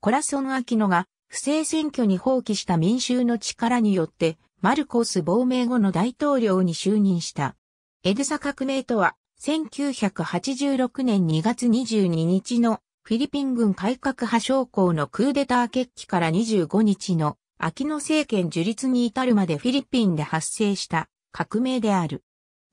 コラソン・アキノが不正選挙に放棄した民衆の力によって、マルコス亡命後の大統領に就任した。エルサ革命とは、1986年2月22日のフィリピン軍改革派将校のクーデター決起から25日のアキノ政権樹立に至るまでフィリピンで発生した革命である。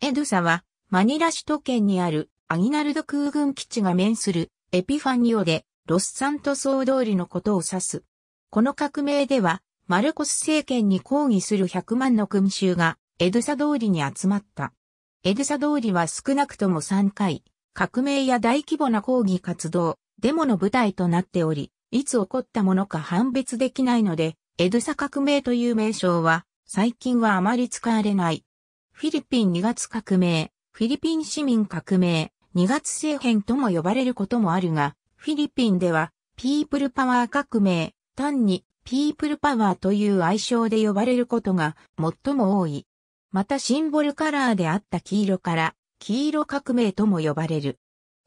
エドサはマニラ首都圏にあるアギナルド空軍基地が面するエピファニオでロスサントス大通りのことを指す。この革命では、マルコス政権に抗議する100万の群衆が、エドサ通りに集まった。エドサ通りは少なくとも3回、革命や大規模な抗議活動、デモの舞台となっており、いつ起こったものか判別できないので、エドサ革命という名称は、最近はあまり使われない。フィリピン2月革命、フィリピン市民革命、2月政変とも呼ばれることもあるが、フィリピンでは、ピープルパワー革命、単にピープルパワーという愛称で呼ばれることが最も多い。またシンボルカラーであった黄色から、黄色革命とも呼ばれる。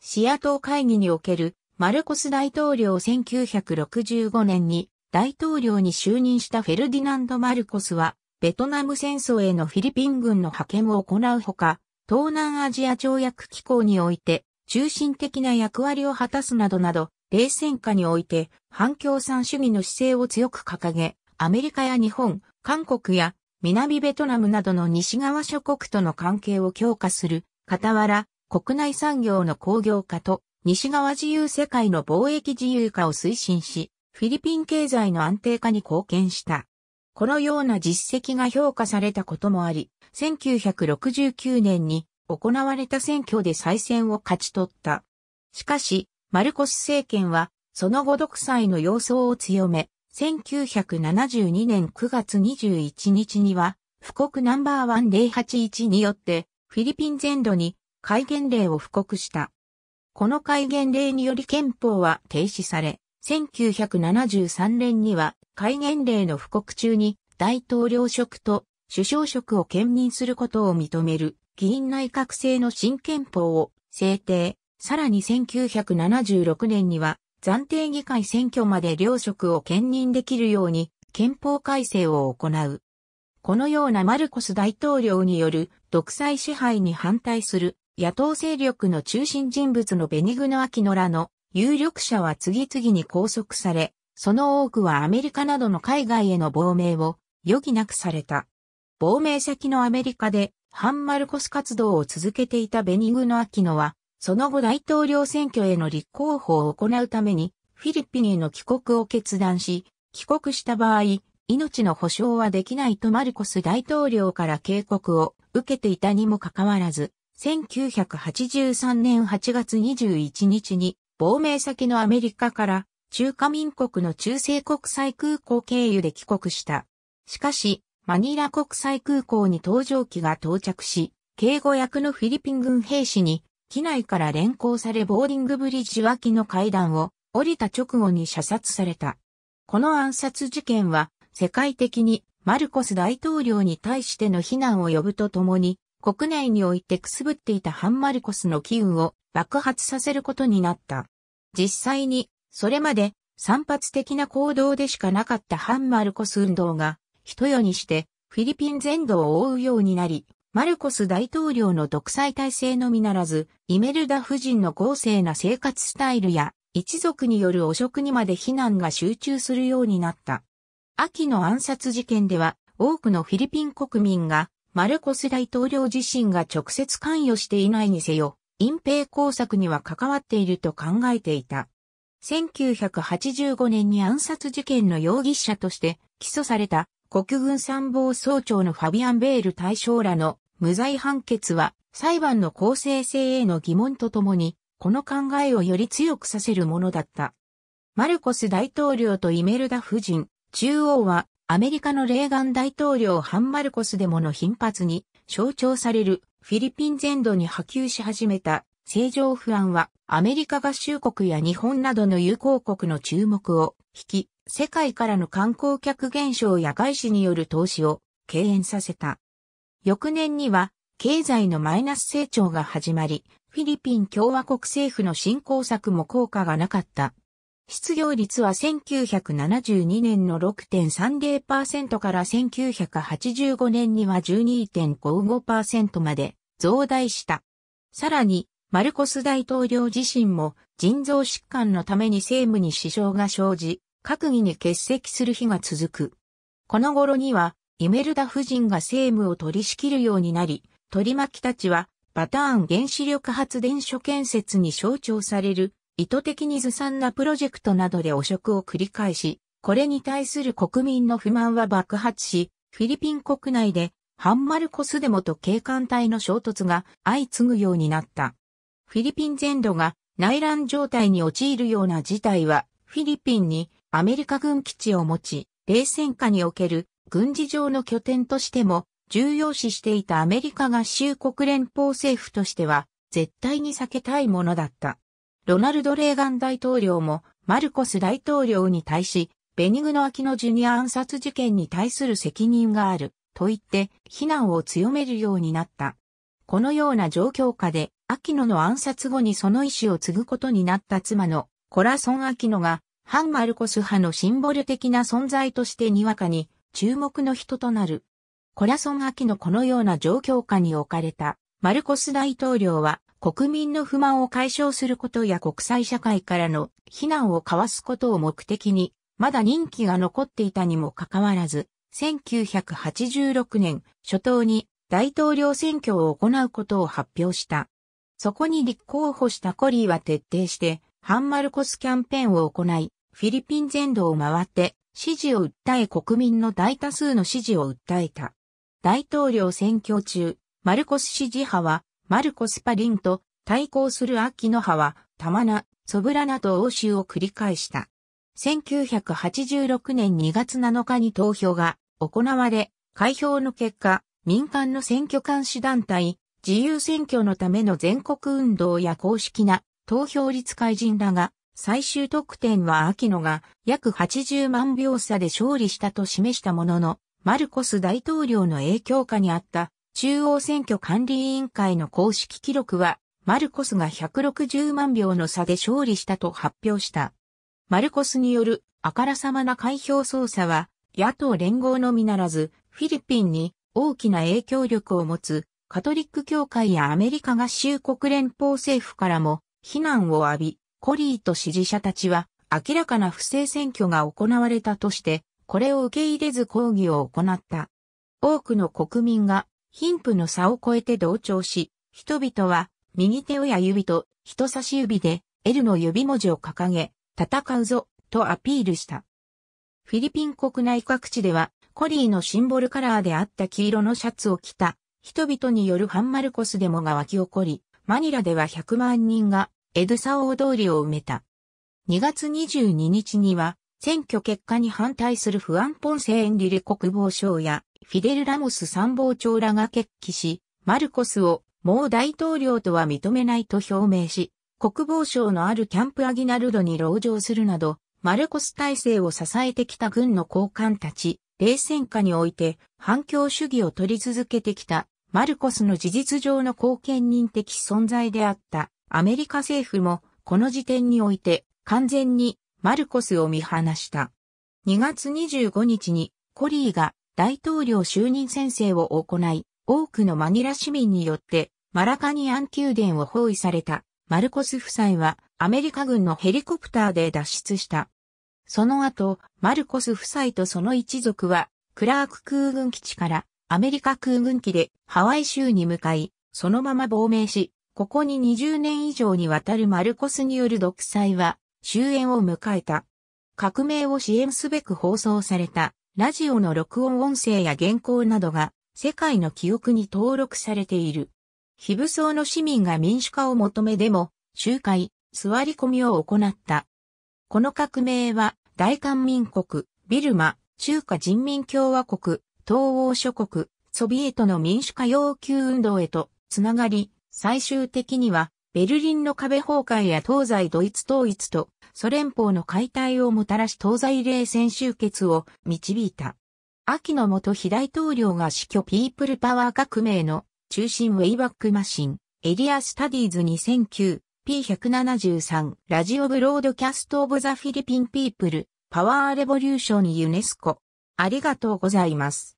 シア島会議におけるマルコス大統領1965年に大統領に就任したフェルディナンド・マルコスは、ベトナム戦争へのフィリピン軍の派遣を行うほか、東南アジア条約機構において、中心的な役割を果たすなどなど、冷戦下において反共産主義の姿勢を強く掲げ、アメリカや日本、韓国や南ベトナムなどの西側諸国との関係を強化する、傍ら、国内産業の工業化と西側自由世界の貿易自由化を推進し、フィリピン経済の安定化に貢献した。このような実績が評価されたこともあり、1969年に行われた選挙で再選を勝ち取った。しかし、マルコス政権は、その後独裁の様相を強め、1972年9月21日には、布告ナンバーワン0 8 1によって、フィリピン全土に戒厳令を布告した。この戒厳令により憲法は停止され、1973年には戒厳令の布告中に大統領職と首相職を兼任することを認める議員内閣制の新憲法を制定。さらに1976年には暫定議会選挙まで両職を兼任できるように憲法改正を行う。このようなマルコス大統領による独裁支配に反対する野党勢力の中心人物のベニグノ・アキノらの有力者は次々に拘束され、その多くはアメリカなどの海外への亡命を余儀なくされた。亡命先のアメリカでハンマルコス活動を続けていたベニグノ・アキノは、その後大統領選挙への立候補を行うために、フィリピンへの帰国を決断し、帰国した場合、命の保証はできないとマルコス大統領から警告を受けていたにもかかわらず、1983年8月21日に、亡命先のアメリカから中華民国の中西国際空港経由で帰国した。しかし、マニラ国際空港に搭乗機が到着し、警護役のフィリピン軍兵士に、機内から連行されボーディングブリッジ脇の階段を降りた直後に射殺された。この暗殺事件は、世界的にマルコス大統領に対しての非難を呼ぶとともに、国内においてくすぶっていたハンマルコスの機運を爆発させることになった。実際に、それまで散発的な行動でしかなかったハンマルコス運動が人夜にして、フィリピン全土を覆うようになり、マルコス大統領の独裁体制のみならず、イメルダ夫人の豪勢な生活スタイルや、一族による汚職にまで非難が集中するようになった。秋の暗殺事件では、多くのフィリピン国民が、マルコス大統領自身が直接関与していないにせよ、隠蔽工作には関わっていると考えていた。1985年に暗殺事件の容疑者として起訴された国軍参謀総長のファビアン・ベール大将らの無罪判決は裁判の公正性への疑問とともに、この考えをより強くさせるものだった。マルコス大統領とイメルダ夫人、中央はアメリカのレーガン大統領ハンマルコスデモの頻発に象徴されるフィリピン全土に波及し始めた政情不安はアメリカ合衆国や日本などの友好国の注目を引き、世界からの観光客減少や外資による投資を敬遠させた。翌年には経済のマイナス成長が始まり、フィリピン共和国政府の振興策も効果がなかった。失業率は1972年の6.30%から1985年には12.55%まで増大した。さらに、マルコス大統領自身も腎臓疾患のために政務に支障が生じ、閣議に欠席する日が続く。この頃には、イメルダ夫人が政務を取り仕切るようになり、取り巻きたちは、パターン原子力発電所建設に象徴される、意図的にずさんなプロジェクトなどで汚職を繰り返し、これに対する国民の不満は爆発し、フィリピン国内で、ハンマルコスデモと警官隊の衝突が相次ぐようになった。フィリピン全土が内乱状態に陥るような事態は、フィリピンにアメリカ軍基地を持ち、冷戦下における軍事上の拠点としても重要視していたアメリカ合衆国連邦政府としては絶対に避けたいものだった。ロナルド・レーガン大統領もマルコス大統領に対し、ベニグノ・アキノ・ジュニア暗殺事件に対する責任があると言って非難を強めるようになった。このような状況下で、アキノの暗殺後にその意思を継ぐことになった妻のコラソン・アキノが反マルコス派のシンボル的な存在としてにわかに注目の人となる。コラソン秋のこのような状況下に置かれたマルコス大統領は国民の不満を解消することや国際社会からの非難を交わすことを目的に、まだ任期が残っていたにもかかわらず、1986年初頭に大統領選挙を行うことを発表した。そこに立候補したコリーは徹底して、ハンマルコスキャンペーンを行い、フィリピン全土を回って支持を訴え国民の大多数の支持を訴えた。大統領選挙中、マルコス支持派はマルコスパリンと対抗する秋ノ派はタマナ、ソブラナと欧州を繰り返した。1986年2月7日に投票が行われ、開票の結果、民間の選挙監視団体、自由選挙のための全国運動や公式な投票率改人らが最終得点は秋野が約80万秒差で勝利したと示したものの、マルコス大統領の影響下にあった中央選挙管理委員会の公式記録は、マルコスが160万票の差で勝利したと発表した。マルコスによるあからさまな開票操作は、野党連合のみならず、フィリピンに大きな影響力を持つカトリック教会やアメリカ合衆国連邦政府からも非難を浴び、コリーと支持者たちは明らかな不正選挙が行われたとして、これを受け入れず抗議を行った。多くの国民が貧富の差を超えて同調し、人々は右手親指と人差し指で L の指文字を掲げ、戦うぞとアピールした。フィリピン国内各地ではコリーのシンボルカラーであった黄色のシャツを着た人々によるハンマルコスデモが湧き起こり、マニラでは100万人がエドサー通りを埋めた。2月22日には、選挙結果に反対するフアン・ポンセ・エンリレ国防相や、フィデル・ラモス参謀長らが決起し、マルコスをもう大統領とは認めないと表明し、国防省のあるキャンプ・アギナルドに籠城するなど、マルコス体制を支えてきた軍の高官たち、冷戦下において反共主義を取り続けてきたマルコスの事実上の貢献人的存在であった。アメリカ政府もこの時点において完全にマルコスを見放した。2月25日にコリーが大統領就任宣誓を行い、多くのマニラ市民によってマラカニアン宮殿を包囲されたマルコス夫妻はアメリカ軍のヘリコプターで脱出した。その後、マルコス夫妻とその一族はクラーク空軍基地からアメリカ空軍機でハワイ州に向かい、そのまま亡命し、ここに20年以上にわたるマルコスによる独裁は終焉を迎えた。革命を支援すべく放送されたラジオの録音音声や原稿などが世界の記憶に登録されている。非武装の市民が民主化を求めでも集会、座り込みを行った。この革命は大韓民国、ビルマ、中華人民共和国、東欧諸国、ソビエトの民主化要求運動へとつながり、最終的には、ベルリンの壁崩壊や東西ドイツ統一とソ連邦の解体をもたらし東西冷戦終結を導いた。秋の元と非大統領が死去ピープルパワー革命の中心ウェイバックマシン、エリアスタディーズ2009、P173、ラジオブロードキャストオブザフィリピンピープル、パワーレボリューションユネスコ。ありがとうございます。